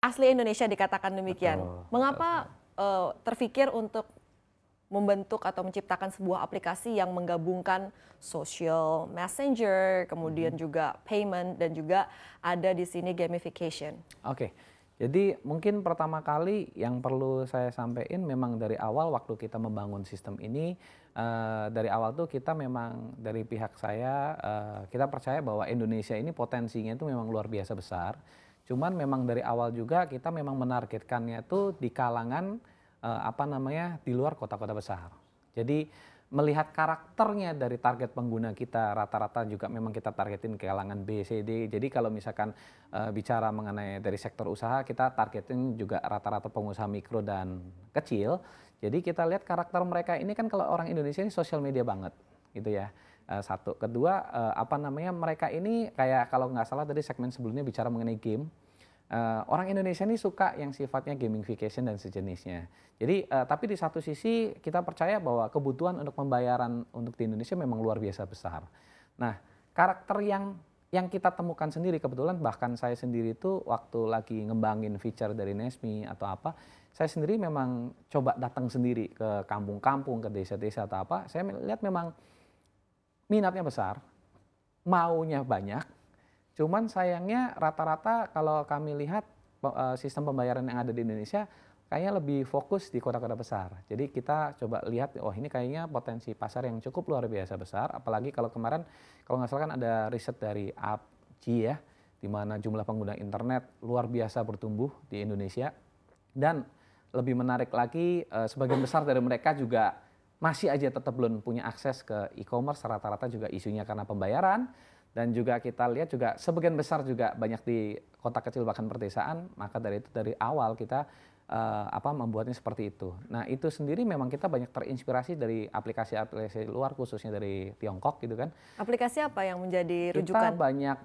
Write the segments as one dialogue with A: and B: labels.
A: asli Indonesia dikatakan demikian. Betul, Mengapa betul. Uh, terpikir untuk membentuk atau menciptakan sebuah aplikasi yang menggabungkan social messenger, kemudian hmm. juga payment dan juga ada di sini gamification.
B: Oke. Okay. Jadi mungkin pertama kali yang perlu saya sampaikan memang dari awal waktu kita membangun sistem ini uh, dari awal tuh kita memang dari pihak saya uh, kita percaya bahwa Indonesia ini potensinya itu memang luar biasa besar Cuman memang dari awal juga kita memang menargetkannya itu di kalangan uh, apa namanya di luar kota-kota besar. Jadi melihat karakternya dari target pengguna kita rata-rata juga memang kita targetin ke kalangan B, C, D. Jadi kalau misalkan e, bicara mengenai dari sektor usaha kita targetin juga rata-rata pengusaha mikro dan kecil. Jadi kita lihat karakter mereka ini kan kalau orang Indonesia ini sosial media banget gitu ya. Eh, satu, kedua apa namanya mereka ini kayak kalau nggak salah tadi segmen sebelumnya bicara mengenai game uh, orang Indonesia ini suka yang sifatnya gamification dan sejenisnya. Jadi uh, tapi di satu sisi kita percaya bahwa kebutuhan untuk pembayaran untuk di Indonesia memang luar biasa besar. Nah, karakter yang yang kita temukan sendiri kebetulan bahkan saya sendiri itu waktu lagi ngembangin feature dari Nesmi atau apa saya sendiri memang coba datang sendiri ke kampung-kampung ke desa-desa atau apa saya lihat memang minatnya besar maunya banyak Cuman sayangnya rata-rata kalau kami lihat e, sistem pembayaran yang ada di Indonesia kayaknya lebih fokus di kota-kota besar. Jadi kita coba lihat, oh ini kayaknya potensi pasar yang cukup luar biasa besar. Apalagi kalau kemarin, kalau nggak salah kan ada riset dari APG ya, di mana jumlah pengguna internet luar biasa bertumbuh di Indonesia. Dan lebih menarik lagi, e, sebagian besar dari mereka juga masih aja tetap belum punya akses ke e-commerce. Rata-rata juga isunya karena pembayaran dan juga kita lihat juga sebagian besar juga banyak di kota kecil bahkan perdesaan maka dari itu dari awal kita uh, apa membuatnya seperti itu nah itu sendiri memang kita banyak terinspirasi dari aplikasi-aplikasi luar khususnya dari Tiongkok gitu kan
A: aplikasi apa yang menjadi rujukan kita
B: banyak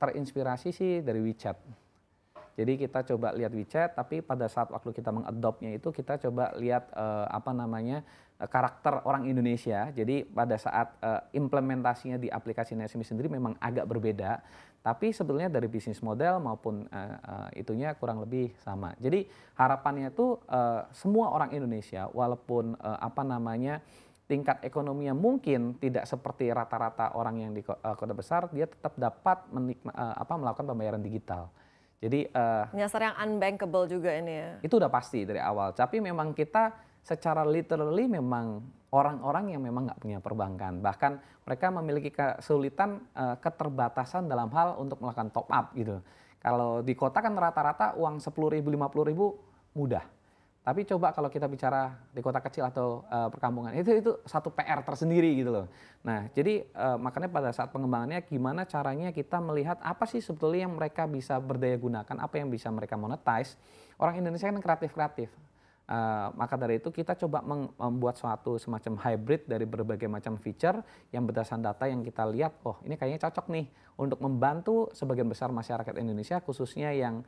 B: terinspirasi sih dari WeChat jadi kita coba lihat WeChat, tapi pada saat waktu kita mengadopnya itu kita coba lihat uh, apa namanya eh, karakter orang Indonesia. Jadi pada saat uh, implementasinya di aplikasi Nesmi sendiri memang agak berbeda, tapi sebetulnya dari bisnis model maupun uh, uh, itunya kurang lebih sama. Jadi harapannya itu uh, semua orang Indonesia, walaupun uh, apa namanya tingkat ekonominya mungkin tidak seperti rata-rata orang yang di kota besar, dia tetap dapat menikma, apa, melakukan pembayaran digital. Jadi uh, eh,
A: nyasar yang unbankable juga ini ya.
B: Itu udah pasti dari awal. Tapi memang kita secara literally memang orang-orang yang memang nggak punya perbankan. Bahkan mereka memiliki kesulitan uh, keterbatasan dalam hal untuk melakukan top up gitu. Kalau di kota kan rata-rata uang sepuluh ribu, puluh ribu mudah tapi coba kalau kita bicara di kota kecil atau uh, perkampungan itu itu satu PR tersendiri gitu loh. Nah, jadi uh, makanya pada saat pengembangannya gimana caranya kita melihat apa sih sebetulnya yang mereka bisa berdaya gunakan, apa yang bisa mereka monetize. Orang Indonesia kan kreatif-kreatif. Uh, maka dari itu kita coba membuat suatu semacam hybrid dari berbagai macam feature yang berdasarkan data yang kita lihat, oh ini kayaknya cocok nih untuk membantu sebagian besar masyarakat Indonesia khususnya yang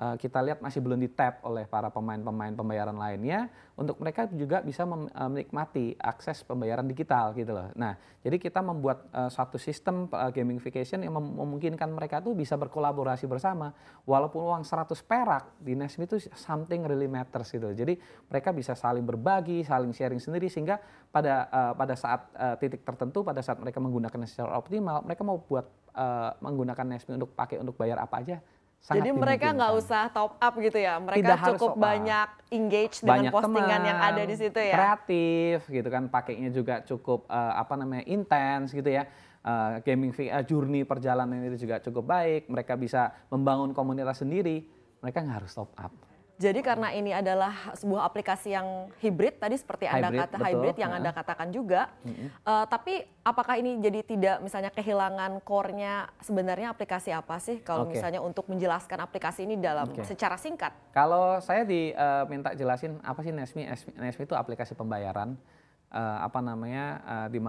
B: uh, kita lihat masih belum di tap oleh para pemain-pemain pembayaran lainnya untuk mereka juga bisa eh, menikmati akses pembayaran digital gitu loh. Nah, jadi kita membuat uh, satu sistem uh, gamification yang mem memungkinkan mereka tuh bisa berkolaborasi bersama walaupun uang 100 perak di Nesmi itu something really matters gitu. Jadi mereka bisa saling berbagi, saling sharing sendiri sehingga pada uh, pada saat uh, titik tertentu pada saat mereka menggunakan secara optimal, mereka mau buat uh, menggunakan Nesmi untuk pakai untuk bayar apa aja Sangat Jadi mereka nggak
A: usah top up gitu ya, mereka Tidak cukup banyak engage banyak dengan postingan teman, yang ada di situ ya.
B: Kreatif gitu kan, pakainya juga cukup uh, apa namanya intens gitu ya. Uh, gaming uh, journey perjalanan itu juga cukup baik. Mereka bisa membangun komunitas sendiri. Mereka nggak harus top up.
A: Jadi karena ini adalah sebuah aplikasi yang hybrid tadi seperti anda hybrid, kata betul, hybrid yang anda katakan juga, mm-hmm. uh, tapi apakah ini jadi tidak misalnya kehilangan core-nya sebenarnya aplikasi apa sih kalau okay. misalnya untuk menjelaskan aplikasi ini dalam okay. secara singkat?
B: Kalau saya diminta eh, uh, jelasin apa sih Nesmi? Nesmi itu aplikasi pembayaran uh, apa namanya uh, di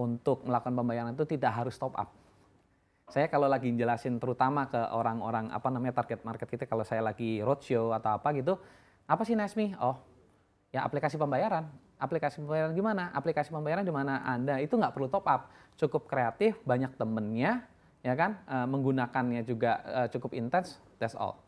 B: untuk melakukan pembayaran itu tidak harus top up saya kalau lagi jelasin terutama ke orang-orang apa namanya target market kita kalau saya lagi roadshow atau apa gitu apa sih Nesmi oh ya aplikasi pembayaran aplikasi pembayaran gimana aplikasi pembayaran di mana anda itu nggak perlu top up cukup kreatif banyak temennya ya kan e, menggunakannya juga e, cukup intens that's all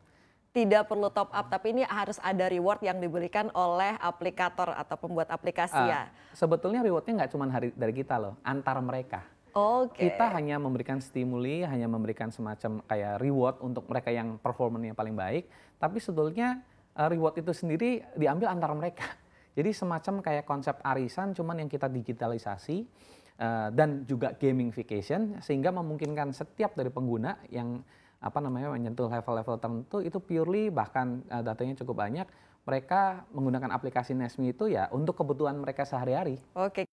B: tidak perlu
A: top up tapi ini harus ada reward yang diberikan oleh aplikator atau pembuat aplikasi uh, ya
B: sebetulnya rewardnya nggak cuma dari kita loh antar mereka Okay. Kita hanya memberikan stimuli, hanya memberikan semacam kayak reward untuk mereka yang performanya paling baik, tapi sebetulnya eh, reward itu sendiri diambil antara mereka. Jadi semacam kayak konsep arisan cuman yang kita digitalisasi eh, dan juga gamification sehingga memungkinkan setiap dari pengguna yang apa namanya menyentuh level-level tertentu itu purely bahkan eh, datanya cukup banyak mereka menggunakan aplikasi Nesmi itu ya untuk kebutuhan mereka sehari-hari.
A: Oke.